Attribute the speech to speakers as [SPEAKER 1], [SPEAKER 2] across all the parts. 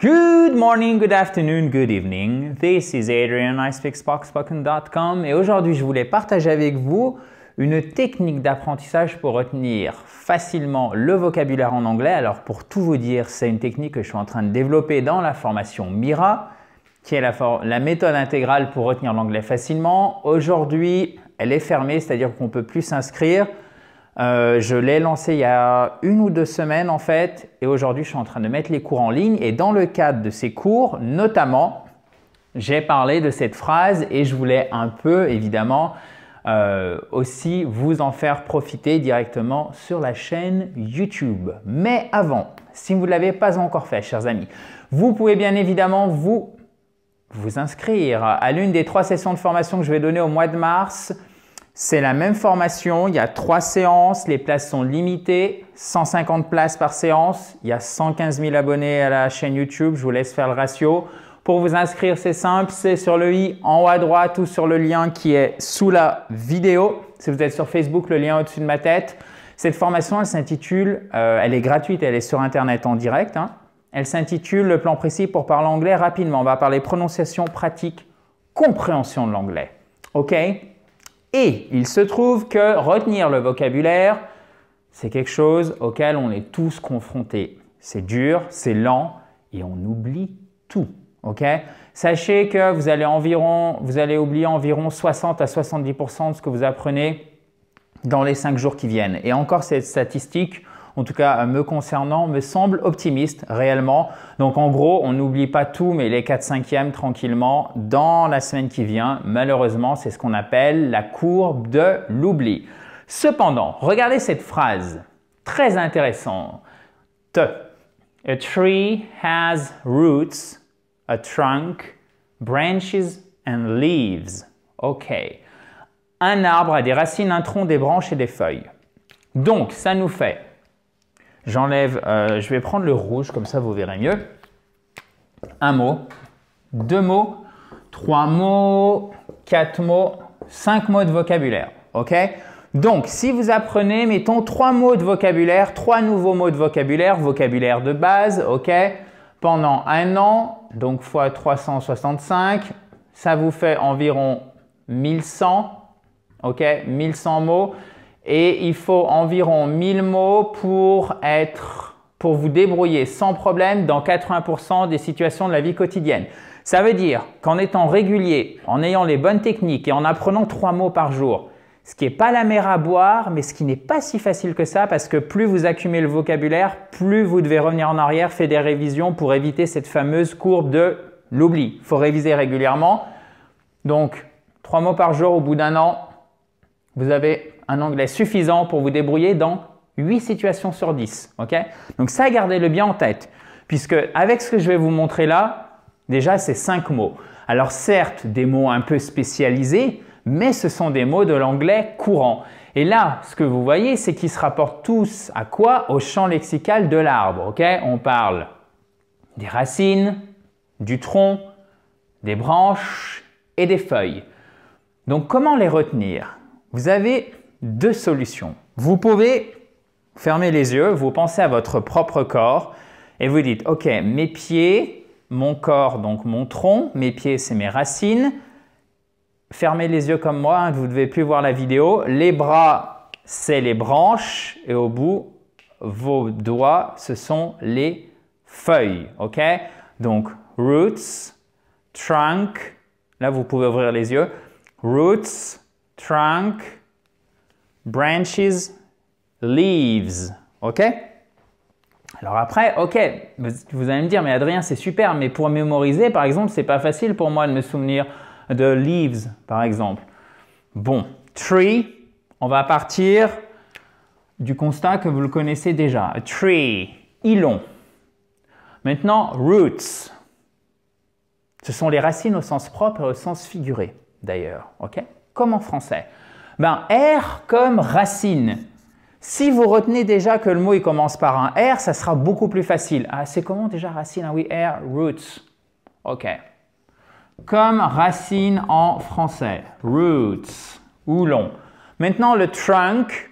[SPEAKER 1] Good morning, good afternoon, good evening. This is Adrian, I speak Sparkspoken.com et aujourd'hui je voulais partager avec vous une technique d'apprentissage pour retenir facilement le vocabulaire en anglais. Alors pour tout vous dire, c'est une technique que je suis en train de développer dans la formation Mira, qui est la, la méthode intégrale pour retenir l'anglais facilement. Aujourd'hui, elle est fermée, c'est-à-dire qu'on peut plus s'inscrire. Euh, je l'ai lancé il y a une ou deux semaines en fait, et aujourd'hui je suis en train de mettre les cours en ligne. Et dans le cadre de ces cours, notamment, j'ai parlé de cette phrase et je voulais un peu évidemment euh, aussi vous en faire profiter directement sur la chaîne YouTube. Mais avant, si vous ne l'avez pas encore fait, chers amis, vous pouvez bien évidemment vous vous inscrire à l'une des trois sessions de formation que je vais donner au mois de mars c'est la même formation, il y a trois séances, les places sont limitées, 150 places par séance, il y a 115 000 abonnés à la chaîne YouTube, je vous laisse faire le ratio. Pour vous inscrire, c'est simple, c'est sur le i en haut à droite ou sur le lien qui est sous la vidéo. Si vous êtes sur Facebook, le lien au-dessus de ma tête. Cette formation, elle s'intitule, euh, elle est gratuite, elle est sur Internet en direct. Hein. Elle s'intitule Le plan précis pour parler anglais rapidement. On va parler prononciation, pratique, compréhension de l'anglais. OK et il se trouve que retenir le vocabulaire, c'est quelque chose auquel on est tous confrontés. C'est dur, c'est lent et on oublie tout. Ok Sachez que vous allez, vous allez oublier environ 60 à 70% de ce que vous apprenez dans les 5 jours qui viennent. Et encore cette statistique, en tout cas me concernant, me semble optimiste réellement. Donc en gros, on n'oublie pas tout, mais les 4 5e tranquillement dans la semaine qui vient. Malheureusement, c'est ce qu'on appelle la courbe de l'oubli. Cependant, regardez cette phrase, très intéressante. A tree has roots, a trunk, branches and leaves. OK. Un arbre a des racines, un tronc, des branches et des feuilles. Donc, ça nous fait J'enlève, euh, je vais prendre le rouge, comme ça vous verrez mieux. Un mot, deux mots, trois mots, quatre mots, cinq mots de vocabulaire. OK donc, si vous apprenez, mettons, trois mots de vocabulaire, trois nouveaux mots de vocabulaire, vocabulaire de base, OK Pendant un an, donc fois 365, ça vous fait environ 1100, OK 1100 mots et il faut environ 1000 mots pour être pour vous débrouiller sans problème dans 80% des situations de la vie quotidienne. Ça veut dire qu'en étant régulier, en ayant les bonnes techniques et en apprenant trois mots par jour, ce qui n'est pas la mer à boire, mais ce qui n'est pas si facile que ça, parce que plus vous accumulez le vocabulaire, plus vous devez revenir en arrière, faire des révisions pour éviter cette fameuse courbe de l'oubli. Il faut réviser régulièrement. Donc, trois mots par jour au bout d'un an, vous avez un anglais suffisant pour vous débrouiller dans 8 situations sur 10. ok Donc ça, gardez-le bien en tête, puisque avec ce que je vais vous montrer là, déjà, c'est 5 mots. Alors certes, des mots un peu spécialisés, mais ce sont des mots de l'anglais courant. Et là, ce que vous voyez, c'est qu'ils se rapportent tous à quoi Au champ lexical de l'arbre. Ok On parle des racines, du tronc, des branches et des feuilles. Donc comment les retenir Vous avez deux solutions. Vous pouvez fermer les yeux, vous pensez à votre propre corps et vous dites, OK, mes pieds, mon corps, donc mon tronc, mes pieds, c'est mes racines. Fermez les yeux comme moi, hein, vous ne devez plus voir la vidéo. Les bras, c'est les branches et au bout, vos doigts, ce sont les feuilles. OK Donc, roots, trunk. Là, vous pouvez ouvrir les yeux. Roots, trunk, branches, leaves. OK Alors après, OK, vous allez me dire, mais Adrien, c'est super, mais pour mémoriser, par exemple, c'est pas facile pour moi de me souvenir de leaves, par exemple. Bon, tree, on va partir du constat que vous le connaissez déjà. Tree, ilon. Maintenant, roots. Ce sont les racines au sens propre et au sens figuré, d'ailleurs. OK Comme en français ben, R comme racine. Si vous retenez déjà que le mot il commence par un R, ça sera beaucoup plus facile. Ah, c'est comment déjà racine Ah oui, R, roots. Ok. Comme racine en français. Roots ou long. Maintenant, le trunk,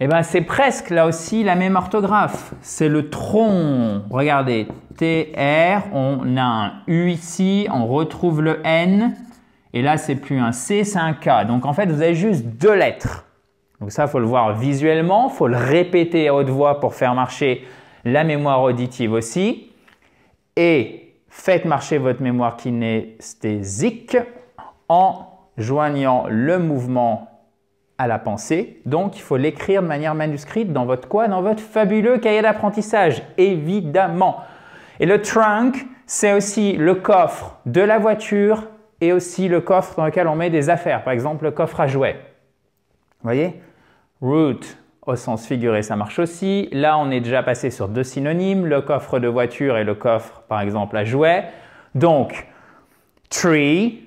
[SPEAKER 1] eh ben, c'est presque là aussi la même orthographe. C'est le tronc. Regardez, T, R, on a un U ici, on retrouve le N. Et là, c'est plus un C, c'est un K. Donc en fait, vous avez juste deux lettres. Donc ça, il faut le voir visuellement, il faut le répéter à haute voix pour faire marcher la mémoire auditive aussi. Et faites marcher votre mémoire kinesthésique en joignant le mouvement à la pensée. Donc, il faut l'écrire de manière manuscrite dans votre quoi Dans votre fabuleux cahier d'apprentissage, évidemment. Et le trunk, c'est aussi le coffre de la voiture et aussi le coffre dans lequel on met des affaires, par exemple le coffre à jouets. Vous voyez Root au sens figuré, ça marche aussi. Là, on est déjà passé sur deux synonymes, le coffre de voiture et le coffre, par exemple, à jouets. Donc, tree,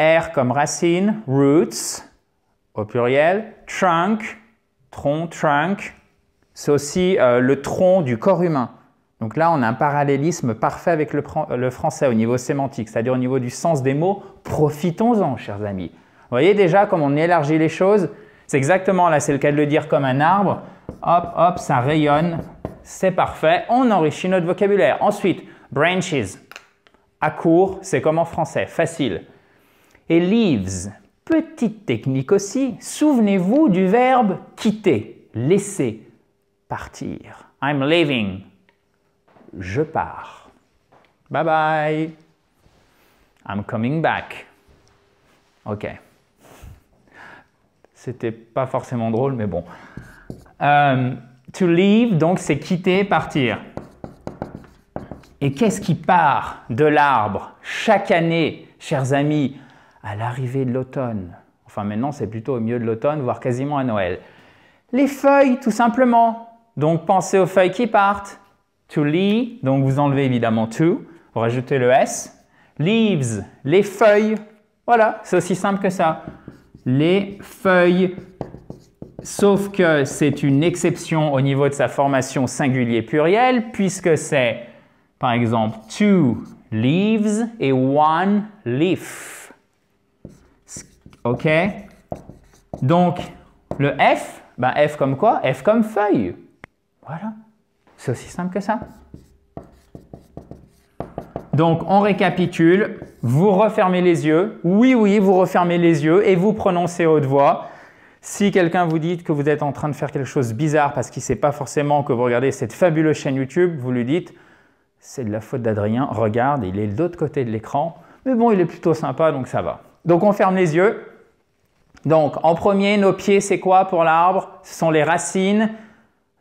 [SPEAKER 1] R comme racine, roots au pluriel, trunk, tronc, trunk, c'est aussi euh, le tronc du corps humain. Donc là, on a un parallélisme parfait avec le, français au niveau sémantique, c'est-à-dire au niveau du sens des mots. Profitons-en, chers amis. Vous voyez déjà comment on élargit les choses. C'est exactement, là c'est le cas de le dire, comme un arbre. Hop, hop, ça rayonne. C'est parfait. On enrichit notre vocabulaire. Ensuite, branches. À court, c'est comme en français, facile. Et leaves, petite technique aussi. Souvenez-vous du verbe quitter, laisser, partir. I'm leaving, je pars. Bye bye. I'm coming back. Ok. C'était pas forcément drôle, mais bon. Euh, to leave, donc c'est quitter, partir. Et qu'est-ce qui part de l'arbre chaque année, chers amis, à l'arrivée de l'automne Enfin maintenant c'est plutôt au milieu de l'automne, voire quasiment à Noël. Les feuilles, tout simplement. Donc pensez aux feuilles qui partent. To leave », donc vous enlevez évidemment to, vous rajoutez le s. Leaves, les feuilles. Voilà, c'est aussi simple que ça. Les feuilles. Sauf que c'est une exception au niveau de sa formation singulier pluriel, puisque c'est par exemple two leaves et one leaf. OK Donc, le F, ben F comme quoi F comme feuille. Voilà. C'est aussi simple que ça. Donc on récapitule, vous refermez les yeux, oui oui, vous refermez les yeux et vous prononcez haute voix. Si quelqu'un vous dit que vous êtes en train de faire quelque chose de bizarre parce qu'il ne sait pas forcément que vous regardez cette fabuleuse chaîne YouTube, vous lui dites c'est de la faute d'Adrien, regarde, il est de l'autre côté de l'écran, mais bon, il est plutôt sympa donc ça va. Donc on ferme les yeux. Donc en premier, nos pieds, c'est quoi pour l'arbre Ce sont les racines.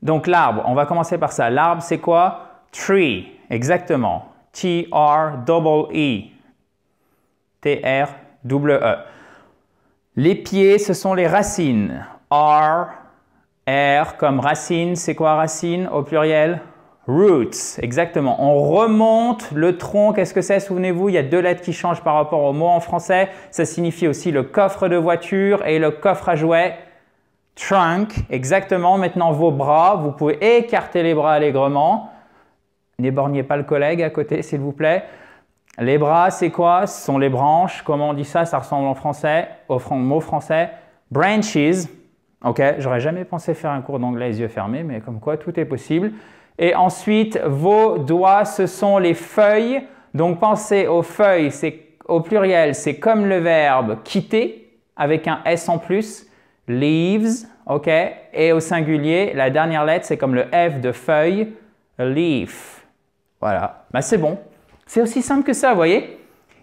[SPEAKER 1] Donc l'arbre, on va commencer par ça. L'arbre, c'est quoi? Tree, exactement. T-R-E-E. T-R-E-E. E. Les pieds, ce sont les racines. R, R comme racine. C'est quoi racine au pluriel? Roots, exactement. On remonte le tronc. Qu'est-ce que c'est Souvenez-vous, il y a deux lettres qui changent par rapport au mot en français. Ça signifie aussi le coffre de voiture et le coffre à jouets trunk, exactement. Maintenant, vos bras, vous pouvez écarter les bras allègrement. N'éborgnez pas le collègue à côté, s'il vous plaît. Les bras, c'est quoi Ce sont les branches. Comment on dit ça Ça ressemble en français, au mot français. Branches. Ok, j'aurais jamais pensé faire un cours d'anglais les yeux fermés, mais comme quoi tout est possible. Et ensuite, vos doigts, ce sont les feuilles. Donc pensez aux feuilles, c'est au pluriel, c'est comme le verbe quitter avec un S en plus leaves, ok Et au singulier, la dernière lettre, c'est comme le F de feuille, leaf. Voilà, mais bah, c'est bon. C'est aussi simple que ça, vous voyez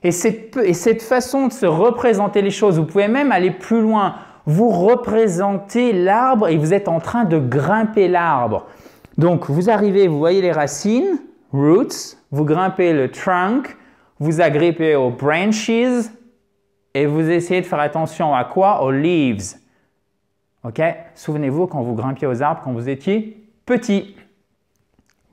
[SPEAKER 1] et cette, et cette façon de se représenter les choses, vous pouvez même aller plus loin. Vous représentez l'arbre et vous êtes en train de grimper l'arbre. Donc vous arrivez, vous voyez les racines, roots, vous grimpez le trunk, vous agrippez aux branches et vous essayez de faire attention à quoi Aux leaves. OK Souvenez-vous quand vous grimpiez aux arbres, quand vous étiez petit.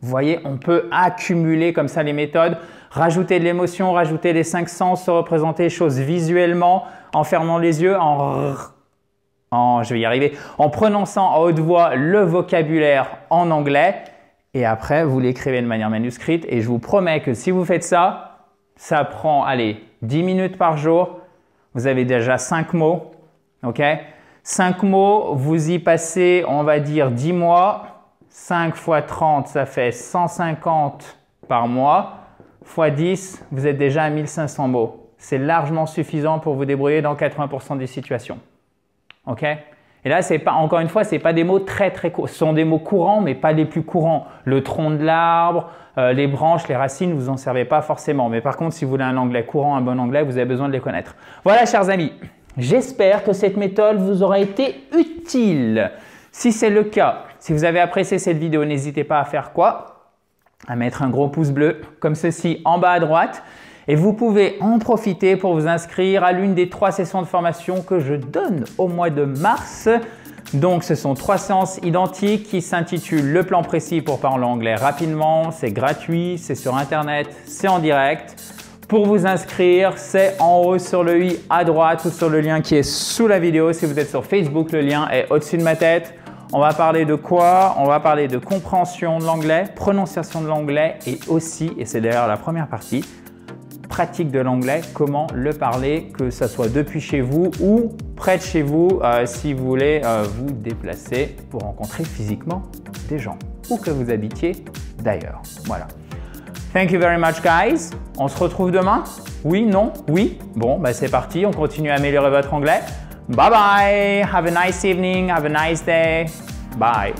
[SPEAKER 1] Vous voyez, on peut accumuler comme ça les méthodes, rajouter de l'émotion, rajouter les cinq sens, se représenter les choses visuellement, en fermant les yeux, en, je vais y arriver, en prononçant à haute voix le vocabulaire en anglais. Et après, vous l'écrivez de manière manuscrite. Et je vous promets que si vous faites ça, ça prend, allez, 10 minutes par jour. Vous avez déjà 5 mots. OK 5 mots, vous y passez, on va dire 10 mois. 5 fois 30, ça fait 150 par mois. X 10, vous êtes déjà à 1500 mots. C'est largement suffisant pour vous débrouiller dans 80% des situations. OK et là, c'est pas, encore une fois, ce pas des mots très très Ce sont des mots courants, mais pas les plus courants. Le tronc de l'arbre, euh, les branches, les racines, vous en servez pas forcément. Mais par contre, si vous voulez un anglais courant, un bon anglais, vous avez besoin de les connaître. Voilà, chers amis. J'espère que cette méthode vous aura été utile. Si c'est le cas, si vous avez apprécié cette vidéo, n'hésitez pas à faire quoi À mettre un gros pouce bleu comme ceci en bas à droite. Et vous pouvez en profiter pour vous inscrire à l'une des trois sessions de formation que je donne au mois de mars. Donc ce sont trois séances identiques qui s'intitulent Le plan précis pour parler anglais rapidement. C'est gratuit, c'est sur Internet, c'est en direct. Pour vous inscrire, c'est en haut sur le i à droite ou sur le lien qui est sous la vidéo. Si vous êtes sur Facebook, le lien est au-dessus de ma tête. On va parler de quoi On va parler de compréhension de l'anglais, prononciation de l'anglais et aussi, et c'est d'ailleurs la première partie, pratique de l'anglais, comment le parler, que ce soit depuis chez vous ou près de chez vous euh, si vous voulez euh, vous déplacer pour rencontrer physiquement des gens, ou que vous habitiez d'ailleurs. Voilà. Thank you very much, guys. On se retrouve demain Oui Non Oui Bon, bah c'est parti, on continue à améliorer votre anglais. Bye bye. Have a nice evening. Have a nice day. Bye.